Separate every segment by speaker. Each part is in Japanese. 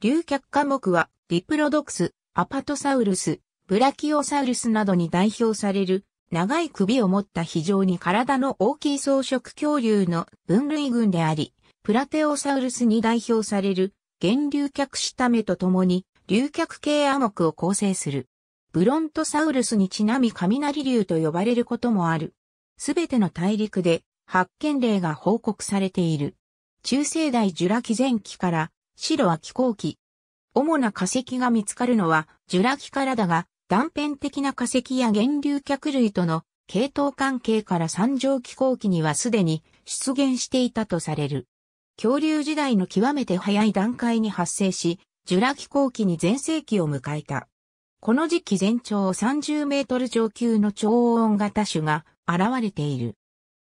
Speaker 1: 竜脚科目は、ディプロドクス、アパトサウルス、ブラキオサウルスなどに代表される、長い首を持った非常に体の大きい草食恐竜の分類群であり、プラテオサウルスに代表される、源竜脚下目とともに、竜脚系亜目を構成する。ブロントサウルスにちなみ雷竜と呼ばれることもある。すべての大陸で発見例が報告されている。中世代ジュラ紀前期から白は気候期。主な化石が見つかるのは、ジュラ紀からだが、断片的な化石や源流脚類との系統関係から三条気候期にはすでに出現していたとされる。恐竜時代の極めて早い段階に発生し、ジュラ紀後期に全盛期を迎えた。この時期全長30メートル上級の超音型種が現れている。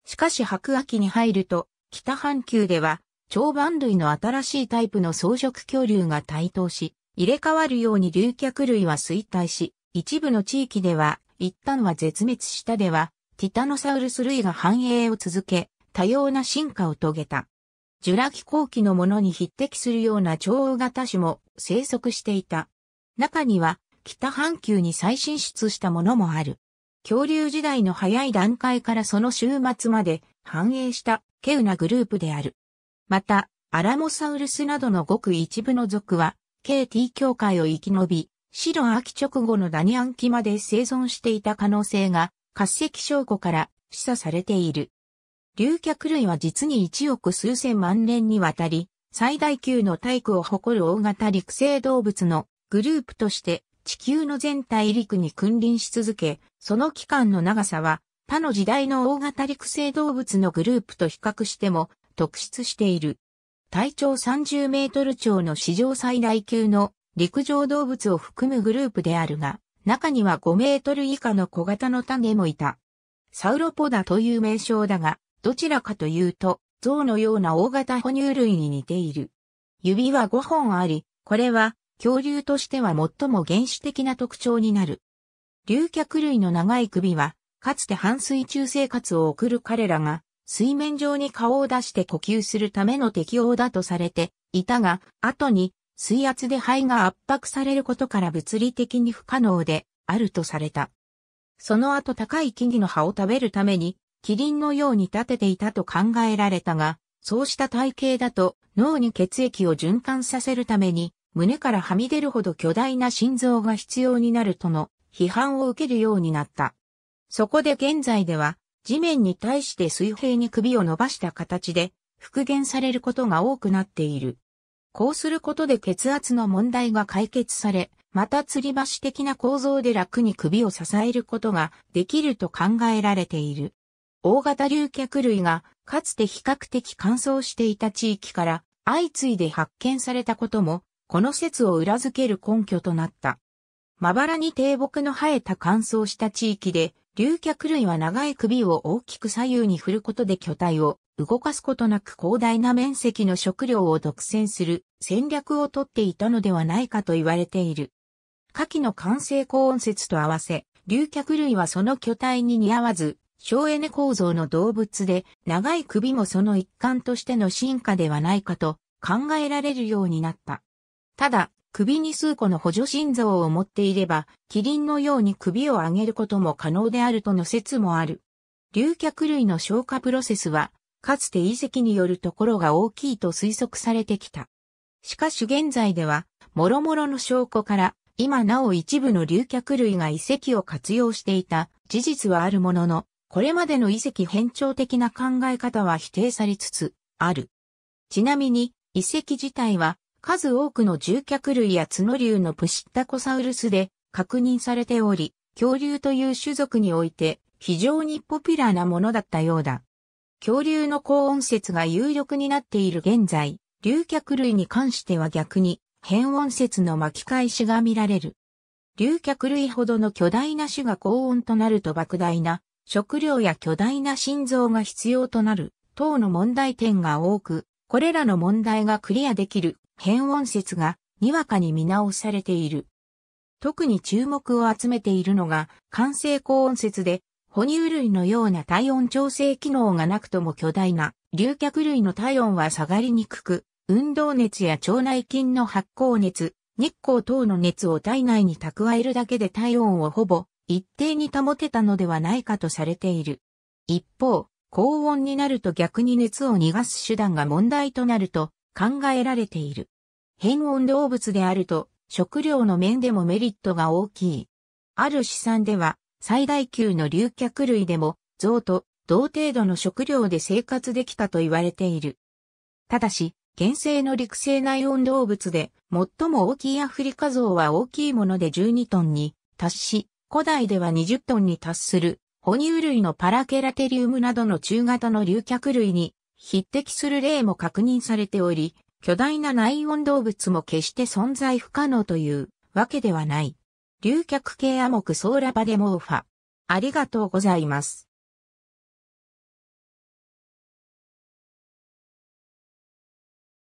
Speaker 1: しかし白亜紀に入ると、北半球では長板類の新しいタイプの草食恐竜が台頭し、入れ替わるように竜脚類は衰退し、一部の地域では、一旦は絶滅したでは、ティタノサウルス類が繁栄を続け、多様な進化を遂げた。ジュラ紀後期のものに匹敵するような超大型種も生息していた。中には、北半球に再進出したものもある。恐竜時代の早い段階からその終末まで繁栄した稀有なグループである。また、アラモサウルスなどのごく一部の族は、KT 協会を生き延び、白秋直後のダニアン期まで生存していた可能性が、化石証拠から示唆されている。竜脚類は実に1億数千万年にわたり、最大級の体育を誇る大型陸生動物のグループとして地球の全体陸に君臨し続け、その期間の長さは他の時代の大型陸生動物のグループと比較しても特出している。体長30メートル超の史上最大級の陸上動物を含むグループであるが、中には5メートル以下の小型の種もいた。サウロポダという名称だが、どちらかというと、象のような大型哺乳類に似ている。指は5本あり、これは恐竜としては最も原始的な特徴になる。竜脚類の長い首は、かつて半水中生活を送る彼らが水面上に顔を出して呼吸するための適応だとされていたが、後に水圧で肺が圧迫されることから物理的に不可能であるとされた。その後高い木々の葉を食べるために、キリンのように立てていたと考えられたが、そうした体型だと脳に血液を循環させるために、胸からはみ出るほど巨大な心臓が必要になるとの批判を受けるようになった。そこで現在では地面に対して水平に首を伸ばした形で復元されることが多くなっている。こうすることで血圧の問題が解決され、また吊り橋的な構造で楽に首を支えることができると考えられている。大型竜脚類がかつて比較的乾燥していた地域から相次いで発見されたことも、この説を裏付ける根拠となった。まばらに低木の生えた乾燥した地域で竜脚類は長い首を大きく左右に振ることで巨体を動かすことなく広大な面積の食料を独占する戦略をとっていたのではないかと言われている。下記の完成高音説と合わせ、竜脚類はその巨体に似合わず、省エネ構造の動物で、長い首もその一環としての進化ではないかと考えられるようになった。ただ、首に数個の補助心臓を持っていれば、キリンのように首を上げることも可能であるとの説もある。竜脚類の消化プロセスは、かつて遺跡によるところが大きいと推測されてきた。しかし現在では、諸々の証拠から、今なお一部の竜脚類が遺跡を活用していた事実はあるものの、これまでの遺跡変調的な考え方は否定されつつある。ちなみに、遺跡自体は数多くの獣脚類や角竜のプシッタコサウルスで確認されており、恐竜という種族において非常にポピュラーなものだったようだ。恐竜の高音節が有力になっている現在、竜脚類に関しては逆に変音節の巻き返しが見られる。竜脚類ほどの巨大な種が高音となると莫大な食料や巨大な心臓が必要となる等の問題点が多く、これらの問題がクリアできる変音説がにわかに見直されている。特に注目を集めているのが、完成高音説で、哺乳類のような体温調整機能がなくとも巨大な竜脚類の体温は下がりにくく、運動熱や腸内菌の発酵熱、日光等の熱を体内に蓄えるだけで体温をほぼ一定に保てたのではないかとされている。一方、高温になると逆に熱を逃がす手段が問題となると、考えられている。変温動物であると、食料の面でもメリットが大きい。ある試算では、最大級の竜脚類でも、象と同程度の食料で生活できたと言われている。ただし、原生の陸生内温動物で、最も大きいアフリカゾウは大きいもので12トンに達し、古代では20トンに達する、哺乳類のパラケラテリウムなどの中型の竜脚類に匹敵する例も確認されており、巨大な内温動物も決して存在不可能というわけではない。竜脚系アモクソーラバデモーファ。ありがとうございます。